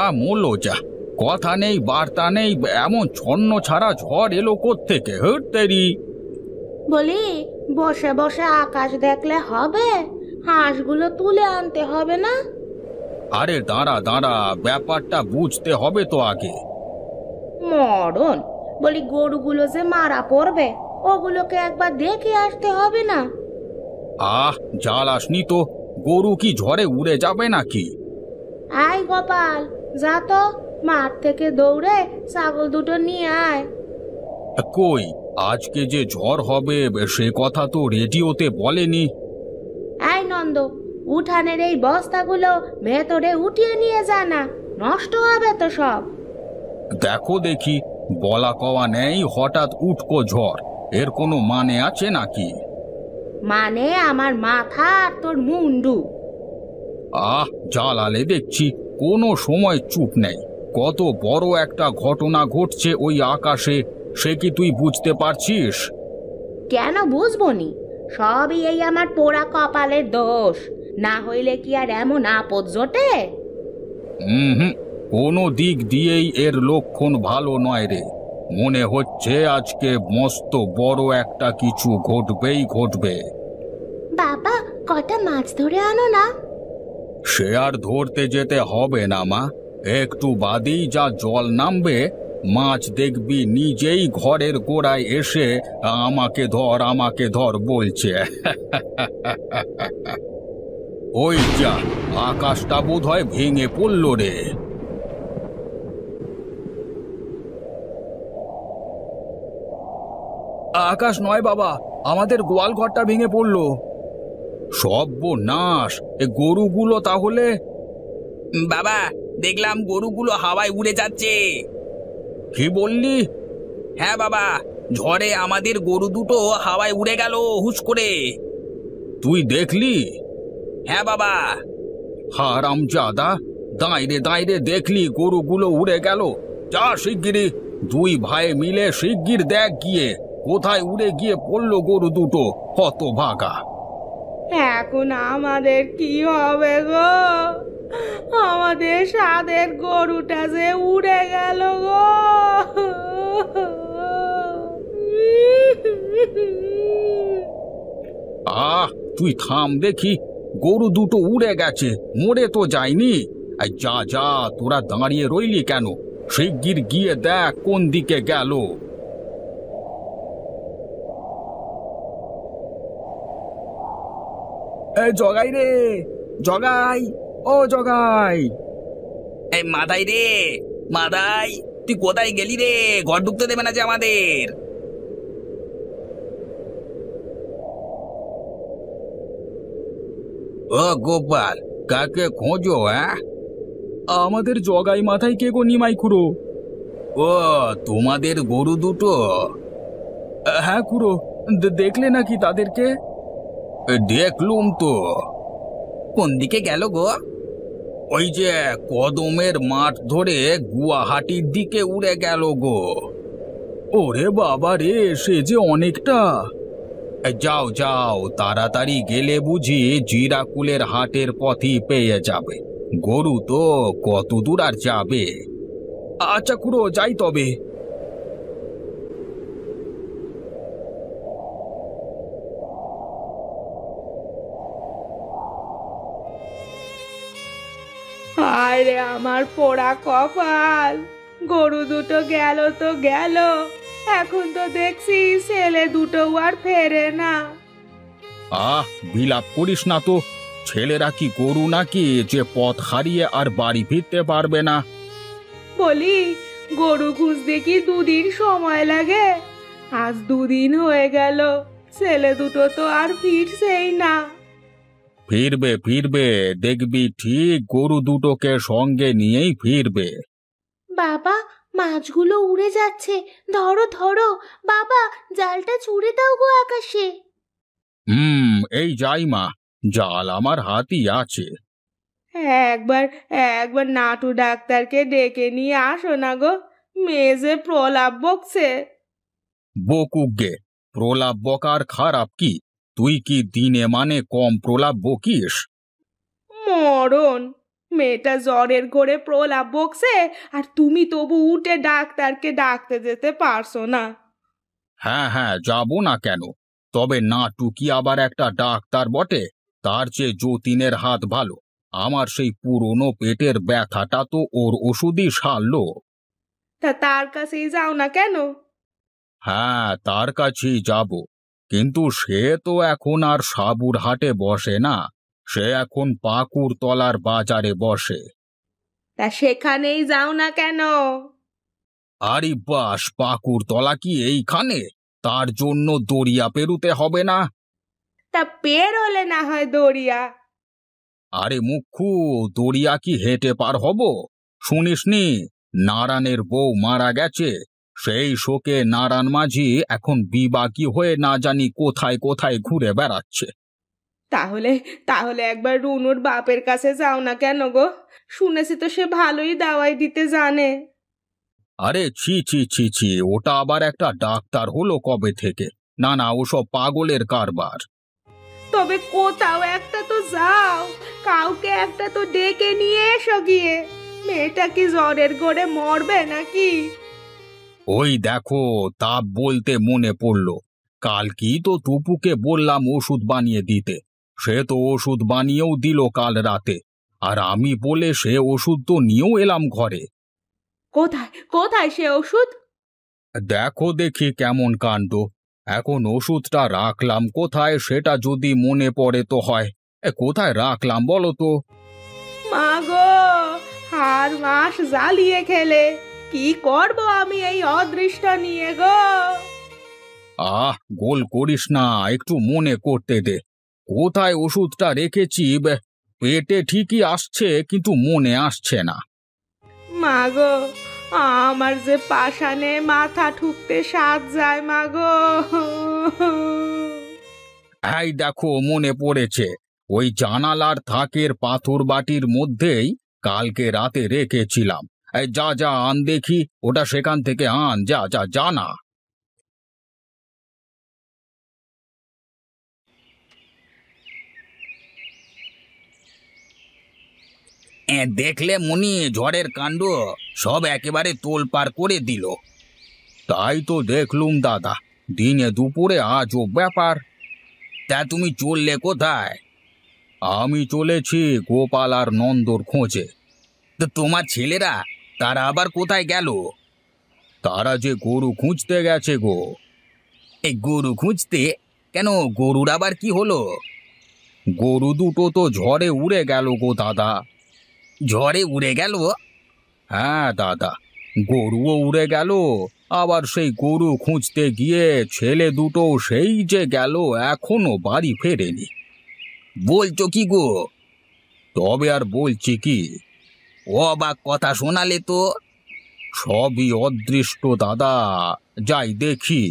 আ মূল্য যা কথা নেই বার্তা নেই এমন ছন্ন ছাড়া ঝড় এলো কোত্থেকে হট বলি বসে বসে আকাশ দেখলে হবে হাঁসগুলো তুলে আনতে হবে না আরে দাঁড়া দাঁড়া ব্যাপারটা বুঝতে হবে তো আগে মরণ বলি গরুগুলো যে মারা পড়বে ওগুলোকে একবার দেখে আসতে হবে না আহ জাল আসনি তো গরু কি ঝড়ে উড়ে যাবে নাকি আই গোপাল যা তো মাঠ থেকে দৌড়ে ছাগল দুটো নিয়ে আয় কই আজকে যে ঝড় হবে সে কথা তো রেডিওতে বলেনি আই নন্দ উঠানের এই বস্তাগুলো ভেতরে উঠিয়ে নিয়ে জানা না নষ্ট হবে তো সব দেখো দেখি বলা কওয়া নেই হঠাৎ উঠকো ঝড় এর কোনো মানে আছে নাকি মানে আমার মাথা আর তোর মুন্ডু আহ জ্বালালে দেখছি কোনো সময় চুপ নেই কত বড় একটা ঘটনা ঘটছে ওই আকাশে সে কি তুই বুঝতে পারছিস কেন বুঝবো নি সবই এই আমার পোড়া কপালের দোষ না হইলে কি আর এমন আপদ জোটে হুম কোনো দিক দিয়েই এর লক্ষণ ভালো নয় রে মনে হচ্ছে আজকে মস্ত বড় একটা কিছু ঘটবেই ঘটবে বাবা কটা মাছ ধরে আনো না সে আর ধরতে যেতে হবে না মা একটু বাদেই যা জল নামবে মাছ দেখবি নিজেই ঘরের গোড়ায় এসে আমাকে ধর আমাকে ধর বলছে ওই যা আকাশটা বোধ হয় ভেঙে পড়ল রে আকাশ নয় বাবা আমাদের গোয়াল ঘরটা ভেঙে পড়লো সর্বনাশ এ গরুগুলো তাহলে বাবা দেখলাম গরুগুলো হাওয়ায় উড়ে যাচ্ছে কি বললি হ্যাঁ বাবা ঝড়ে আমাদের গরু দুটো হাওয়ায় উড়ে গেল হুস করে তুই দেখলি হ্যাঁ বাবা হারাম জাদা দাঁড়ে দাঁড়ে দেখলি গরুগুলো উড়ে গেল যা শিগগিরি দুই ভাই মিলে শিগগির দেখ গিয়ে কোথায় উড়ে গিয়ে পড়লো গরু দুটো কত ভাগা এখন আমাদের কি হবে গো আমাদের সাদের গরুটা যে উড়ে গেল গো আহ তুই থাম দেখি গরু দুটো উড়ে গেছে মরে তো যায়নি আর যা যা তোরা দাঁড়িয়ে রইলি কেন শিগগির গিয়ে দেখ কোন দিকে গেল জগাই রে জগাই ও জগাই এই মাদাই রে মাদাই তুই কোথায় গেলি রে ঘর ঢুকতে দেবে না যে আমাদের ও গোপাল কাকে খোঁজো হ্যাঁ আমাদের জগাই মাথায় কে গো নিমাই খুড়ো ও তোমাদের গরু দুটো হ্যাঁ খুড়ো দেখলে নাকি তাদেরকে দেখলুম তো কোন দিকে গেল গো ওই যে কদমের মাঠ ধরে গুয়াহাটির দিকে উড়ে গেল গো ওরে বাবা রে সে যে অনেকটা যাও যাও তাড়াতাড়ি গেলে বুঝি জিরাকুলের হাটের পথই পেয়ে যাবে গরু তো কত দূর আর যাবে আচ্ছা কুড়ো যাই তবে রে আমার পোড়া কপাল গরু দুটো গেল তো গেল এখন তো দেখছি ছেলে দুটো আর ফেরে না আহ বিলাপ করিস না তো ছেলেরা কি গরু নাকি যে পথ হারিয়ে আর বাড়ি ফিরতে পারবে না বলি গরু খুঁজতে কি দুদিন সময় লাগে আজ দুদিন হয়ে গেল ছেলে দুটো তো আর ফিরছেই না ফিরবে ফিরবে দেখবি ঠিক গরু দুটোকে সঙ্গে নিয়েই ফিরবে বাবা মাছগুলো উড়ে যাচ্ছে ধরো ধরো বাবা জালটা ছুঁড়ে দাও গো আকাশে হুম এই যাই মা জাল আমার হাতই আছে একবার একবার নাটু ডাক্তারকে ডেকে নিয়ে আসো না গো মেজে প্রলাপ বকছে বকুক গে প্রলাপ বকার খারাপ কি তুই কি দিনে মানে কম প্রলাপ বকিস মরণ মেয়েটা জ্বরের ঘরে প্রলাপ বকছে আর তুমি তবু উঠে ডাক্তারকে ডাকতে যেতে পারছো না হ্যাঁ হ্যাঁ যাবো না কেন তবে নাটুকি আবার একটা ডাক্তার বটে তার চেয়ে যতীনের হাত ভালো আমার সেই পুরনো পেটের ব্যথাটা তো ওর ওষুধই সারলো তা তার কাছেই যাও না কেন হ্যাঁ তার কাছেই যাবো কিন্তু সে তো এখন আর সাবুর হাটে বসে না সে এখন পাকুর তলার বাজারে বসে তা সেখানেই যাও না কেন আরে বাস পাকুর তলা কি এইখানে তার জন্য দরিয়া পেরুতে হবে না তা পেরোলে না হয় দরিয়া আরে মুখু দরিয়া কি হেঁটে পার হব শুনিসনি নারায়ণের বউ মারা গেছে সেই শোকে নারায়ণ মাঝি এখন বিবাকি হয়ে না জানি কোথায় কোথায় ঘুরে বেড়াচ্ছে তাহলে তাহলে একবার রুনুর বাপের কাছে যাও না কেন গো শুনেছি তো সে ভালোই দাওয়াই দিতে জানে আরে ছি ছি ছি ছি ওটা আবার একটা ডাক্তার হলো কবে থেকে না না ওসব পাগলের কারবার তবে কোথাও একটা তো যাও কাউকে একটা তো ডেকে নিয়ে এসো গিয়ে মেয়েটা কি জ্বরের ঘরে মরবে নাকি ওই দেখো তাপ বলতে মনে পড়ল কি তো টুপুকে বললাম ওষুধ বানিয়ে দিতে সে তো ওষুধ বানিয়েও দিল কাল রাতে আর আমি বলে সে ওষুধ তো নিয়েও এলাম ঘরে কোথায় কোথায় সে ওষুধ দেখো দেখি কেমন কাণ্ড এখন ওষুধটা রাখলাম কোথায় সেটা যদি মনে পড়ে তো হয় এ, কোথায় রাখলাম বলো তো মাগো হার মাস জ্বালিয়ে খেলে কি করব আমি এই অদৃষ্ট নিয়ে গো আহ গোল করিস না একটু মনে করতে দে কোথায় ওষুধটা রেখেছি বে- পেটে ঠিকই আসছে কিন্তু মনে আসছে না মাগো আমার যে পাশানে মাথা ঠুকতে সাজ যায় মাগো এই দেখো মনে পড়েছে ওই জানালার থাকের পাথর বাটির মধ্যেই কালকে রাতে রেখেছিলাম এই যা যা আন দেখি ওটা সেখান থেকে আন যা যা যা না দেখলে মনি ঝড়ের কাণ্ড সব একেবারে তোল পার করে দিল তাই তো দেখলুম দাদা দিনে দুপুরে আজ ও ব্যাপার তা তুমি চললে কোথায় আমি চলেছি গোপাল আর নন্দর খোঁজে তো তোমার ছেলেরা তারা আবার কোথায় গেল তারা যে গরু খুঁজতে গেছে গো এই গরু খুঁজতে কেন গরুর আবার কি হলো গরু দুটো তো ঝড়ে উড়ে গেল গো দাদা ঝড়ে উড়ে গেল হ্যাঁ দাদা গরুও উড়ে গেল আবার সেই গরু খুঁজতে গিয়ে ছেলে দুটো সেই যে গেল এখনো বাড়ি ফেরেনি বলছো কি গো তবে আর বলছি কি অবাক কথা শোনালে তো সবই অদৃষ্ট দাদা যাই দেখি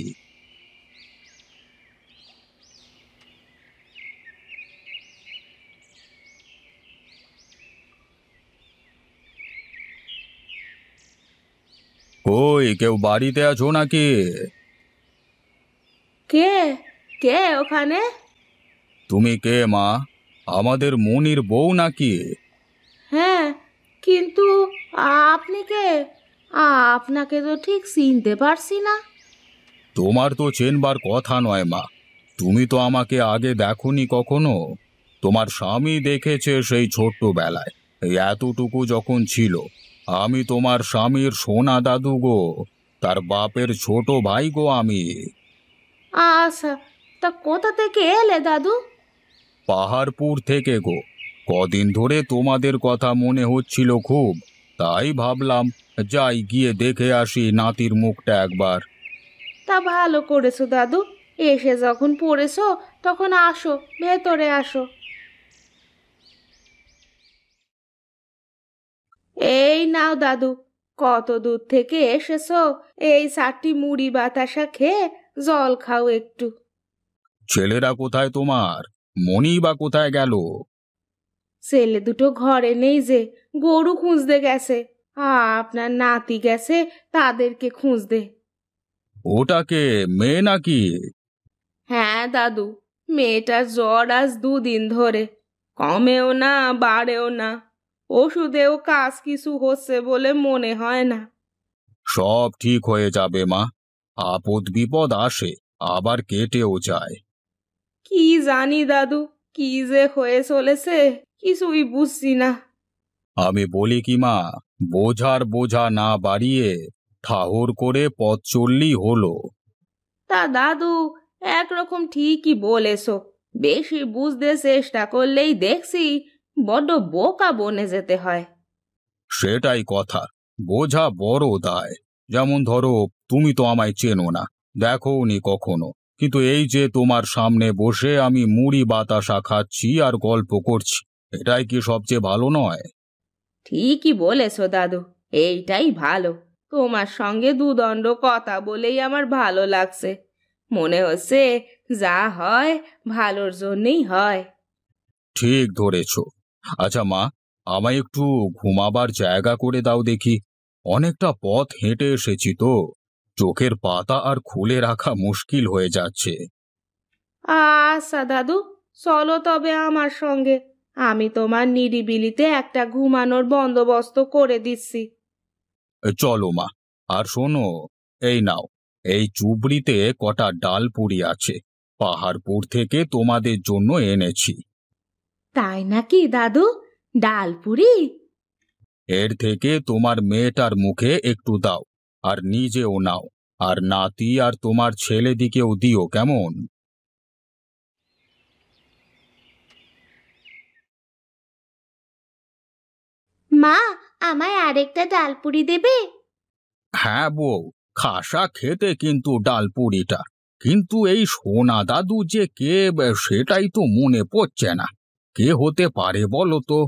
কই কেউ বাড়িতে আছো নাকি কে কে ওখানে তুমি কে মা আমাদের মনির বউ নাকি আপনি কে আপনাকে তো ঠিক চিনতে পারছি না তোমার তো চেনবার কথা নয় মা তুমি তো আমাকে আগে দেখনি কখনো তোমার স্বামী দেখেছে সেই ছোট্টবেলায় এই এতটুকু যখন ছিল আমি তোমার স্বামীর সোনা দাদু গো তার বাপের ছোট ভাই গো আমি আচ্ছা তা কোথা থেকে এলে দাদু পাহাড়পুর থেকে গো কদিন ধরে তোমাদের কথা মনে হচ্ছিল খুব তাই ভাবলাম যাই গিয়ে দেখে আসি নাতির মুখটা একবার তা ভালো করেছো দাদু এসে যখন পড়েছো তখন আসো ভেতরে আসো এই নাও দাদু কত দূর থেকে এসেছো এই চারটি মুড়ি বাতাসা খেয়ে জল খাও একটু ছেলেরা কোথায় তোমার মনি বা কোথায় গেল ছেলে দুটো ঘরে নেই যে গরু খুঁজতে গেছে আপনার নাতি গেছে তাদেরকে খুঁজতে ওটাকে মেয়ে নাকি হ্যাঁ দাদু মেয়েটার জ্বর আজ দুদিন ধরে কমেও না বাড়েও না ওষুধেও কাজ কিছু হচ্ছে বলে মনে হয় না সব ঠিক হয়ে যাবে মা আপদ বিপদ আসে আবার কেটেও যায় কি জানি দাদু কি যে হয়ে চলেছে কিছুই বুঝছি না আমি বলি কি মা বোঝার বোঝা না বাড়িয়ে ঠাহর করে পথ চললি হলো তা দাদু একরকম ঠিকই বলেছো বেশি বুঝতে চেষ্টা করলেই দেখছি বড্ড বোকা বনে যেতে হয় সেটাই কথা বোঝা বড় দায় যেমন ধরো তুমি তো আমায় চেনো না দেখো নি কখনো কিন্তু এই যে তোমার সামনে বসে আমি মুড়ি বাতাসা খাচ্ছি আর গল্প করছি এটাই কি সবচেয়ে ভালো নয় ঠিকই বলেছো দাদু এইটাই ভালো তোমার সঙ্গে দুদণ্ড কথা বলেই আমার ভালো লাগছে মনে হচ্ছে যা হয় ভালোর জন্যই হয় ঠিক ধরেছ আচ্ছা মা আমায় একটু ঘুমাবার জায়গা করে দাও দেখি অনেকটা পথ হেঁটে এসেছি তো চোখের পাতা আর খুলে রাখা মুশকিল হয়ে যাচ্ছে আচ্ছা দাদু চলো তবে আমার সঙ্গে আমি তোমার নিরিবিলিতে একটা ঘুমানোর বন্দোবস্ত করে দিচ্ছি চলো মা আর শোনো এই নাও এই চুবড়িতে কটা ডাল পুরি আছে পাহাড়পুর থেকে তোমাদের জন্য এনেছি তাই নাকি দাদু ডালপুরি এর থেকে তোমার মেয়েটার মুখে একটু দাও আর নিজেও নাও আর নাতি আর তোমার ছেলেদিকেও দিও কেমন মা আমায় আরেকটা ডালপুরি দেবে হ্যাঁ বউ খাসা খেতে কিন্তু ডালপুরিটা কিন্তু এই সোনা দাদু যে কে সেটাই তো মনে পড়ছে না কে হতে পারে বলো তো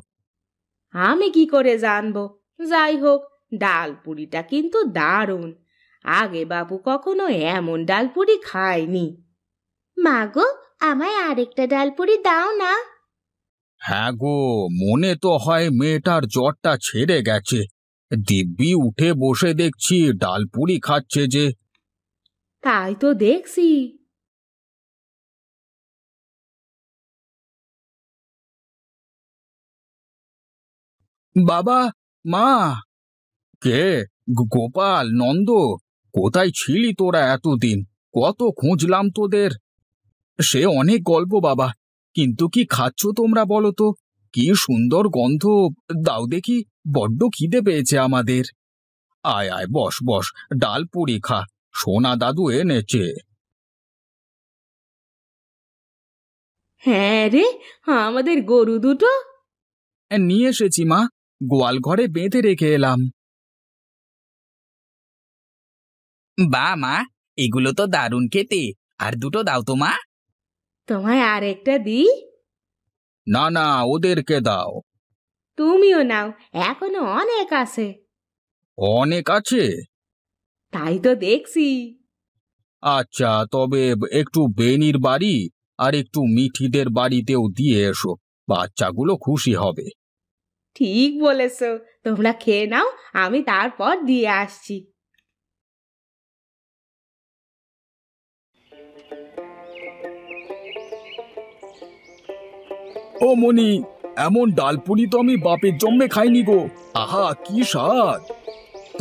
আমি কি করে জানবো যাই হোক ডালপুরিটা কিন্তু দারুণ আগে বাবু কখনো এমন ডালপুরি খায়নি মাগো আমায় আরেকটা ডালপুরি দাও না হ্যাঁ গো মনে তো হয় মেয়েটার জ্বরটা ছেড়ে গেছে দিব্যি উঠে বসে দেখছি ডালপুরি খাচ্ছে যে তাই তো দেখছি বাবা মা কে গোপাল নন্দ কোথায় ছিলি তোরা এতদিন কত খুঁজলাম তোদের সে অনেক গল্প বাবা কিন্তু কি খাচ্ছ তোমরা বলো তো কি সুন্দর গন্ধ দাও দেখি বড্ড খিদে পেয়েছে আমাদের আয় আয় বস বস ডাল পুরি খা সোনা দাদু এনেছে হ্যাঁ রে আমাদের গরু দুটো নিয়ে এসেছি মা গোয়াল ঘরে বেঁধে রেখে এলাম বা মা এগুলো তো দারুণ খেতে আর দুটো দাও তো মা তোমায় আর একটা দিই না না ওদেরকে দাও তুমিও নাও এখনো অনেক আছে অনেক আছে তাই তো দেখছি আচ্ছা তবে একটু বেনির বাড়ি আর একটু মিঠিদের বাড়িতেও দিয়ে এসো বাচ্চাগুলো খুশি হবে ঠিক বলেছ তোমরা খেয়ে নাও আমি তারপর দিয়ে আসছি ও মনি এমন ডালপুলি তো আমি বাপের জন্মে খাইনি গো আহা কি স্বাদ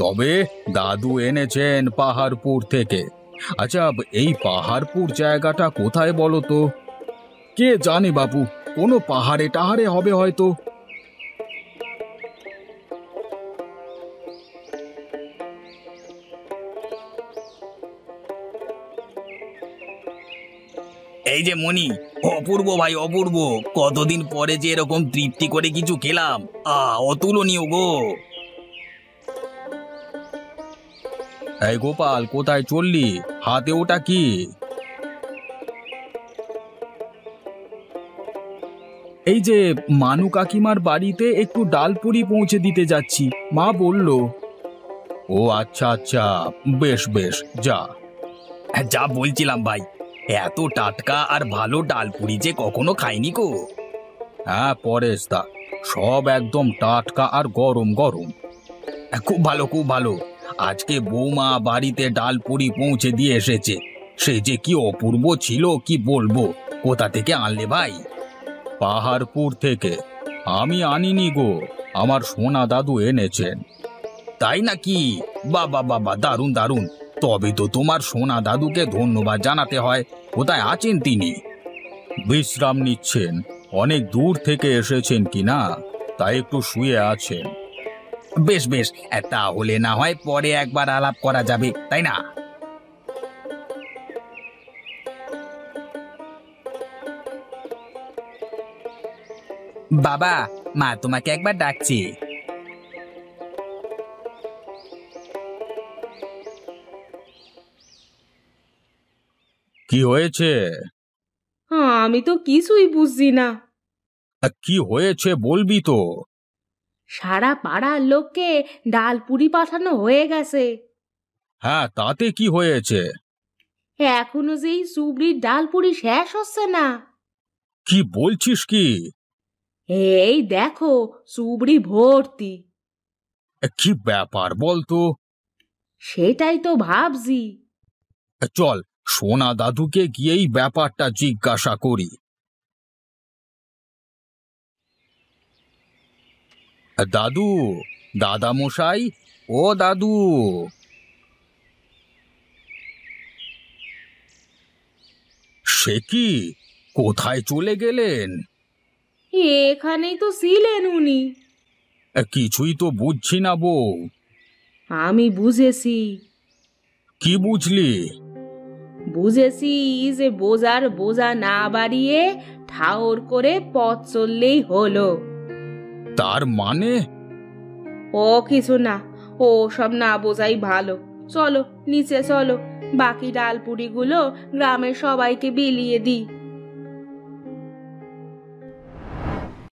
তবে দাদু এনেছেন পাহাড়পুর থেকে আচ্ছা এই পাহাড়পুর জায়গাটা কোথায় বলো তো কে জানে বাবু কোনো পাহাড়ে টাহারে হবে হয়তো এই যে মনি অপূর্ব ভাই অপূর্ব কতদিন পরে যে এরকম তৃপ্তি করে কিছু খেলাম আ অতুলনীয় গো এই গোপাল কোথায় চললি হাতে ওটা কি এই যে মানু কাকিমার বাড়িতে একটু ডালপুরি পৌঁছে দিতে যাচ্ছি মা বলল ও আচ্ছা আচ্ছা বেশ বেশ যা যা বলছিলাম ভাই এত টাটকা আর ভালো ডালপুরি যে কখনো খাইনি গো হ্যাঁ পরেশ দা সব একদম টাটকা আর গরম গরম খুব ভালো খুব ভালো আজকে বৌমা বাড়িতে ডালপুরি পৌঁছে দিয়ে এসেছে সে যে কি অপূর্ব ছিল কি বলবো কোথা থেকে আনলে ভাই পাহাড়পুর থেকে আমি আনিনি গো আমার সোনা দাদু এনেছেন তাই নাকি বাবা বাবা দারুন দারুণ তবে তো তোমার সোনা দাদুকে ধন্যবাদ জানাতে হয় কোথায় আছেন তিনি বিশ্রাম নিচ্ছেন অনেক দূর থেকে এসেছেন কিনা তাই একটু শুয়ে আছেন বেশ বেশ তাহলে না হয় পরে একবার আলাপ করা যাবে তাই না বাবা মা তোমাকে একবার ডাকছি কি হয়েছে হ্যাঁ আমি তো কিছুই বুঝছি না কি হয়েছে বলবি তো সারা পাড়ার লোককে ডাল পুরি পাঠানো হয়ে গেছে হ্যাঁ তাতে কি হয়েছে এখনো যেই সুবড়ির ডাল পুরি শেষ হচ্ছে না কি বলছিস কি এই দেখো সুবড়ি ভর্তি কি ব্যাপার বলতো সেটাই তো ভাবছি চল সোনা দাদুকে গিয়েই ব্যাপারটা জিজ্ঞাসা করি দাদু দাদা মশাই ও দাদু সে কি কোথায় চলে গেলেন এখানেই তো ছিলেন উনি কিছুই তো বুঝছি না বউ আমি বুঝেছি কি বুঝলি বুঝেছিস বোঝার বোঝা না বাড়িয়ে ঠাওর করে পথ চললেই হলো তার মানে ও কিছু না ও সব না বোঝাই ভালো চলো নিচে চলো বাকি ডালপুরিগুলো গ্রামের সবাইকে বিলিয়ে দিই